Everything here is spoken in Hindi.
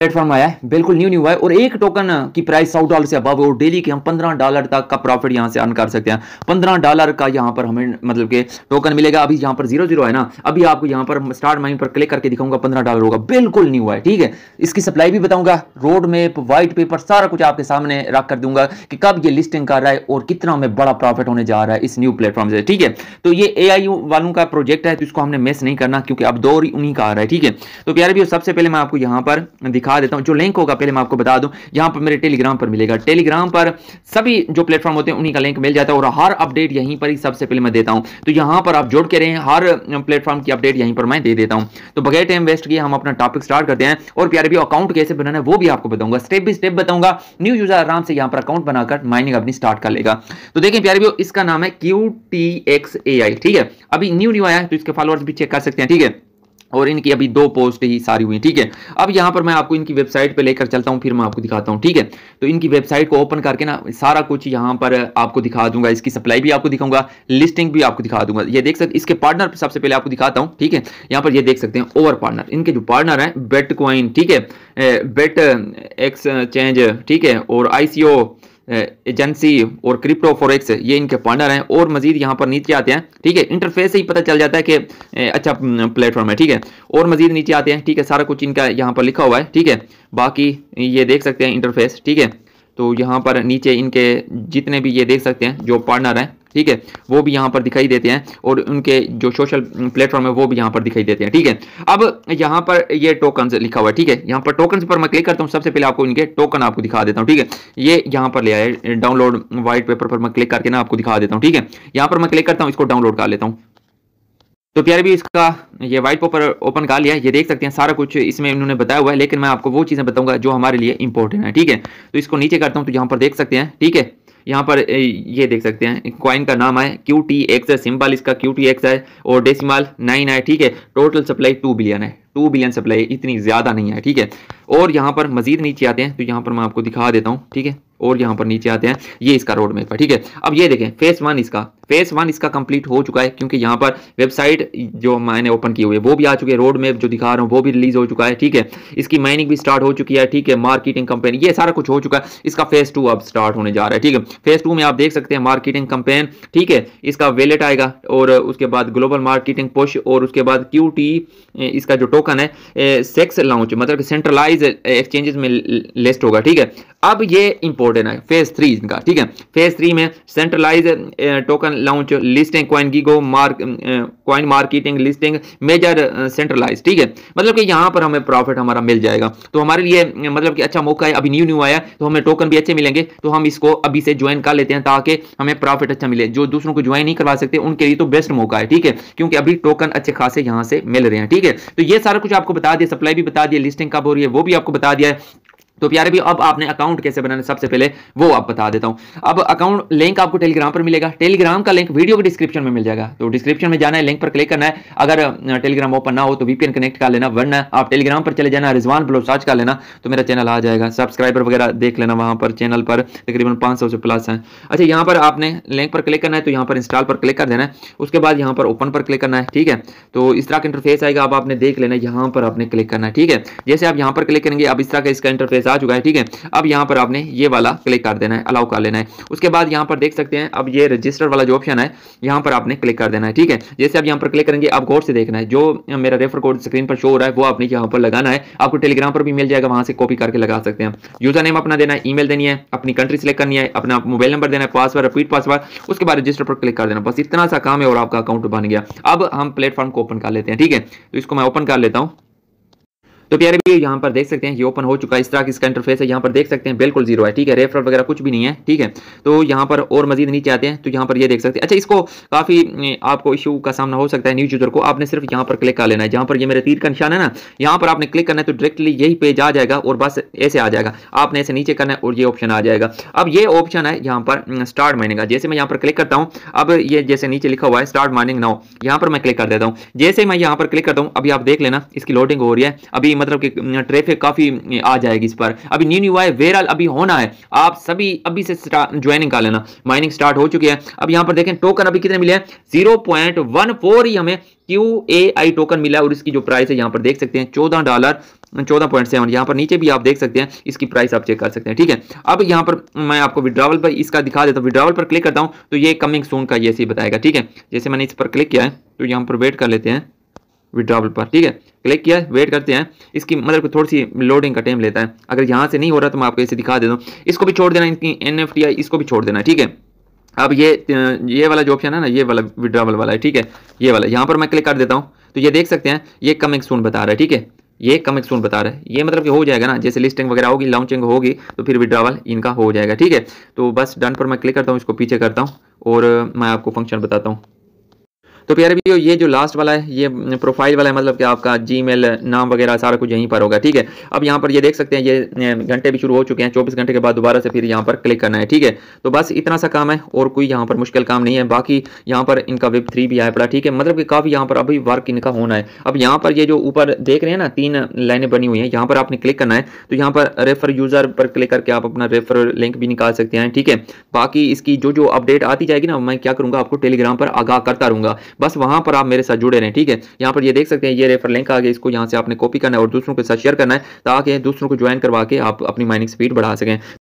प्लेटफॉर्म आया है बिल्कुल न्यू न्यू है और एक टोकन की प्राइस सौ डॉलर से अबव और डेली के हम पंद्रह डॉलर तक का प्रॉफिट यहाँ से अर्न कर सकते हैं पंद्रह डॉलर का यहाँ पर हमें मतलब के टोकन मिलेगा अभी यहाँ पर जीरो जीरो है ना अभी आपको यहाँ पर स्टार्ट माइन पर क्लिक करके दिखाऊंगा पंद्रह डॉलर होगा बिल्कुल न्यू है ठीक है इसकी सप्लाई भी बताऊंगा रोड मैप व्हाइट पेपर सारा कुछ आपके सामने रख कर दूंगा कि कब ये लिस्टिंग कर रहा है और कितना हमें बड़ा प्रॉफिट होने जा रहा है इस न्यू प्लेटफॉर्म से ठीक है तो ये ए वालों का प्रोजेक्ट है तो इसको हमने मिस नहीं करना क्योंकि अब दौर उन्हीं का आ रहा है ठीक है तो प्यारे भी सबसे पहले मैं आपको यहाँ पर दिखा देता हूँ जो लिंक होगा पहले मैं आपको बता दूँ यहाँ पर मेरे टेलीग्राम पर मिलेगा टेलीग्राम पर सभी जो प्लेटफॉर्म होते हैं उन्हीं का लिंक मिल जाता है और हर अपडेट यहीं पर ही सबसे पहले मैं देता हूँ तो यहाँ पर आप जोड़ के रहें हर प्लेटफॉर्म की अपडेट यहीं पर मैं दे देता हूँ तो बगैर टाइम वेस्ट किए हम अपना टॉपिक स्टार्ट करते हैं और प्यारे भी अकाउंट कैसे बनाना है वो भी आपको बताऊंगा स्टेप बाई स्टेप बताऊंगा न्यू यूजर आराम से यहाँ पर अकाउंट बनाकर माइनिंग अपनी स्टार्ट कर लेगा तो देखें प्यारे भी इसका नाम है क्यू ठीक है अभी न्यू न्यू आया है तो इसके फॉलोअर्स भी चेक कर सकते हैं ठीक है और इनकी अभी दो पोस्ट ही सारी हुई ठीक है अब यहाँ पर मैं आपको इनकी वेबसाइट पे लेकर चलता हूँ फिर मैं आपको दिखाता हूँ ठीक है तो इनकी वेबसाइट को ओपन करके ना सारा कुछ यहाँ पर आपको दिखा दूंगा इसकी सप्लाई भी आपको दिखाऊंगा लिस्टिंग भी आपको दिखा दूंगा ये देख सकते इसके पार्टनर सबसे पहले आपको दिखाता हूँ ठीक है यहाँ पर ये देख सकते हैं ओवर पार्टनर इनके जो पार्टनर है बेट क्वाइन ठीक है बेट एक्सचेंज ठीक है और आईसीओ एजेंसी और क्रिप्टो फॉरेक्स ये इनके पार्टनर हैं और मजीद यहाँ पर नीचे आते हैं ठीक है इंटरफेस से ही पता चल जाता है कि अच्छा प्लेटफॉर्म है ठीक है और मजीद नीचे आते हैं ठीक है सारा कुछ इनका यहाँ पर लिखा हुआ है ठीक है बाकी ये देख सकते हैं इंटरफेस ठीक है तो यहाँ पर नीचे इनके जितने भी ये देख सकते हैं जो पार्टनर हैं ठीक है वो भी यहां पर दिखाई देते हैं और उनके जो सोशल प्लेटफॉर्म है वो भी यहां पर दिखाई देते हैं ठीक है अब यहां पर ये टोकन लिखा हुआ है ठीक है यहां पर टोकन पर मैं क्लिक करता हूं सबसे पहले आपको इनके टोकन आपको दिखा देता हूं ठीक है ये यहां पर ले आया डाउनलोड व्हाइट पेपर पर मैं क्लिक करके ना आपको दिखा देता हूँ ठीक है यहां पर मैं क्लिक करता हूं इसको डाउनलोड कर लेता हूं तो प्यारे भी इसका ये व्हाइट पेपर ओपन कर लिया ये देख सकते हैं सारा कुछ इसमें इन्होंने बताया हुआ है लेकिन मैं आपको वो चीज़ें बताऊंगा जो हमारे लिए इंपॉर्टेंट है ठीक है तो इसको नीचे करता हूं तो यहाँ पर देख सकते हैं ठीक है यहाँ पर ये देख सकते हैं क्वाइन का नाम है क्यू टी एक्स है सिंपल इसका क्यू टी एक्स है और डेसिमल नाइन है ठीक है टोटल सप्लाई टू बिलियन है टू बिलियन सप्लाई इतनी ज़्यादा नहीं है ठीक है और यहाँ पर मजीद नीचे आते हैं तो यहाँ पर मैं आपको दिखा देता हूँ ठीक है और यहाँ पर नीचे आते हैं ये इसका रोड मैप है ठीक है अब ये देखें फेस वन इसका फेस वन इसका कंप्लीट हो चुका है क्योंकि यहां पर वेबसाइट जो मैंने ओपन की हुई है वो भी आ चुके हैं रोड मैप जो दिखा रहा हूं वो भी रिलीज हो चुका है ठीक है इसकी माइनिंग भी स्टार्ट हो चुकी है ठीक है मार्केटिंग कंपेन ये सारा कुछ हो चुका है इसका फेस टू अब स्टार्ट होने जा रहा है ठीक है फेस टू में आप देख सकते हैं मार्केटिंग कंपेन ठीक है इसका वेलेट आएगा और उसके बाद ग्लोबल मार्केटिंग पुश और उसके बाद क्यू इसका जो टोकन है सेक्स लॉन्च मतलब सेंट्रलाइज एक्सचेंजेस में लिस्ट होगा ठीक है अब ये इंपॉर्टेंट है फेज थ्री इनका ठीक है फेज थ्री में centralize token launch listing coin गीगो mark coin marketing listing major centralize ठीक है मतलब कि यहाँ पर हमें प्रॉफिट हमारा मिल जाएगा तो हमारे लिए मतलब कि अच्छा मौका है अभी न्यू न्यू आया तो हमें टोकन भी अच्छे मिलेंगे तो हम इसको अभी से ज्वाइन कर लेते हैं ताकि हमें प्रॉफिट अच्छा मिले जो दूसरों को ज्वाइन नहीं करवा सकते उनके लिए तो बेस्ट मौका है ठीक है क्योंकि अभी टोकन अच्छे खासे यहाँ से मिल रहे हैं ठीक है तो ये सारा कुछ आपको बता दिया सप्लाई भी बता दिया लिस्टिंग कब हो रही है वो भी आपको बता दिया है तो प्यारे भी अब आपने अकाउंट कैसे बनाना सबसे पहले वो आप बता देता हूं अब अकाउंट लिंक आपको टेलीग्राम पर मिलेगा टेलीग्राम का लिंक वीडियो के डिस्क्रिप्शन में मिल जाएगा तो डिस्क्रिप्शन में जाना है लिंक पर क्लिक करना है अगर टेलीग्राम ओपन ना हो तो वीपीएन कनेक्ट कर लेना वरना आप टेलीग्राम पर चले जाना रिजवान ब्लो सर्च कर लेना तो मेरा चैनल आ जाएगा सब्सक्राइबर वगैरह देख लेना वहां पर चैनल पर तकरीबन पांच से प्लस है अच्छा यहाँ पर आपने लिंक पर क्लिक करना है तो यहाँ पर इंस्टॉल पर क्लिक कर देना है उसके बाद यहाँ पर ओपन पर क्लिक करना है ठीक है तो इस तरह का इंटरफेस आएगा अब आपने देख लेना यहाँ पर आपने क्लिक करना है ठीक है जैसे आप यहाँ पर क्लिक करेंगे अब इस तरह का इसका इंटरफेस मैसेज आ चुका है ठीक है अब यहाँ पर आपने ये वाला क्लिक कर देना है अलाउ कर लेना है उसके बाद यहाँ पर देख सकते हैं अब ये रजिस्टर वाला जो ऑप्शन है यहाँ पर आपने क्लिक कर देना है ठीक है जैसे आप यहाँ पर क्लिक करेंगे आप गौर से देखना है जो मेरा रेफर कोड स्क्रीन पर शो हो रहा है वो आपने यहाँ पर लगाना है आपको टेलीग्राम पर भी मिल जाएगा वहाँ से कॉपी करके लगा सकते हैं यूजर नेम अपना देना है ई देनी है अपनी कंट्री सेलेक्ट करनी है अपना मोबाइल नंबर देना है पासवर्ड रिपीट पासवर्ड उसके बाद रजिस्टर पर क्लिक कर देना बस इतना सा काम है और आपका अकाउंट बन गया अब हम प्लेटफॉर्म को ओपन कर लेते हैं ठीक है तो इसको मैं ओपन कर लेता हूँ तो प्यारे भी यहाँ पर देख सकते हैं ये ओपन हो चुका है इस तरह की इसका इंटरफेस है यहाँ पर देख सकते हैं बिल्कुल जीरो है ठीक है रेफरल वगैरह कुछ भी नहीं है ठीक है तो यहाँ पर और मजीद नीचे आते हैं तो यहाँ पर ये देख सकते हैं अच्छा इसको काफ़ी आपको इशू का सामना हो सकता है न्यूज यूजर को आपने सिर्फ यहाँ पर क्लिक कर लेना है जहाँ पर ये मेरे तीर का निशान है ना यहाँ पर आपने क्लिक करना है तो डायरेक्टली यही पेज आ जाएगा और बस ऐसे आ जाएगा आपने ऐसे नीचे करना है और ये ऑप्शन आ जाएगा अब ये ऑप्शन है यहाँ पर स्टार्ट माइनिंग का जैसे मैं यहाँ पर क्लिक करता हूँ अब ये जैसे नीचे लिखा हुआ है स्टार्ट माइनिंग नाउ यहाँ पर मैं क्लिक कर देता हूँ जैसे मैं यहाँ पर क्लिक करता हूँ अभी आप देख लेना इसकी लोडिंग हो रही है अभी मतलब कि ट्रैफिक काफ़ी आ जाएगी इस पर अभी न्यू न्यू आए वेरल अभी होना है आप सभी अभी से ज्वाइनिंग कर लेना माइनिंग स्टार्ट हो चुकी है अब यहाँ पर देखें टोकन अभी कितने मिले हैं जीरो पॉइंट वन फोर ही हमें क्यू ए आई टोकन मिला और इसकी जो प्राइस है यहाँ पर देख सकते हैं चौदह डॉलर चौदह पॉइंट सेवन यहाँ पर नीचे भी आप देख सकते हैं इसकी प्राइस आप चेक कर सकते हैं ठीक है अब यहाँ पर मैं आपको विड्रावल पर इसका दिखा देता हूँ विड्रावल पर क्लिक करता हूँ तो ये कमिंग सोन का ये सी बताएगा ठीक है जैसे मैंने इस पर क्लिक किया है तो यहाँ पर वेट कर लेते हैं विड्रॉवल पर ठीक है क्लिक किया वेट करते हैं इसकी मतलब को थोड़ी सी लोडिंग का टाइम लेता है अगर यहाँ से नहीं हो रहा तो मैं आपको इसे दिखा देता हूँ इसको भी छोड़ देना इनकी एन इसको भी छोड़ देना ठीक है अब ये ये वाला जो ऑप्शन है ना ये वाला विड्रावल वाला है ठीक है ये वाला यहाँ पर मैं क्लिक कर देता हूँ तो ये देख सकते हैं ये कमिंग सून बता रहा है ठीक है ये कमिंग सून बता रहा है ये मतलब कि हो जाएगा ना जैसे लिस्टिंग वगैरह होगी लॉन्चिंग होगी तो फिर विड्रावल इनका हो जाएगा ठीक है तो बस डन पर मैं क्लिक करता हूँ इसको पीछे करता हूँ और मैं आपको फंक्शन बताता हूँ तो प्यारे भैया ये जो लास्ट वाला है ये प्रोफाइल वाला है मतलब कि आपका जी नाम वगैरह सारा कुछ यहीं पर होगा ठीक है अब यहाँ पर ये देख सकते हैं ये घंटे भी शुरू हो चुके हैं चौबीस घंटे के बाद दोबारा से फिर यहाँ पर क्लिक करना है ठीक है तो बस इतना सा काम है और कोई यहाँ पर मुश्किल काम नहीं है बाकी यहाँ पर इनका वेब थ्री भी आया पड़ा ठीक है मतलब कि काफ़ी यहाँ पर अभी वर्क इनका होना है अब यहाँ पर ये जो ऊपर देख रहे हैं ना तीन लाइनें बनी हुई हैं यहाँ पर आपने क्लिक करना है तो यहाँ पर रेफर यूज़र पर क्लिक करके आप अपना रेफर लिंक भी निकाल सकते हैं ठीक है बाकी इसकी जो जो अपडेट आती जाएगी ना मैं क्या करूँगा आपको टेलीग्राम पर आगाह करता रहूँगा बस वहां पर आप मेरे साथ जुड़े रहें ठीक है यहाँ पर ये देख सकते हैं ये रेफर लिंक आ गया इसको यहाँ से आपने कॉपी करना है और दूसरों के साथ शेयर करना है ताकि दूसरों को ज्वाइन करवा के आप अपनी माइनिंग स्पीड बढ़ा सकें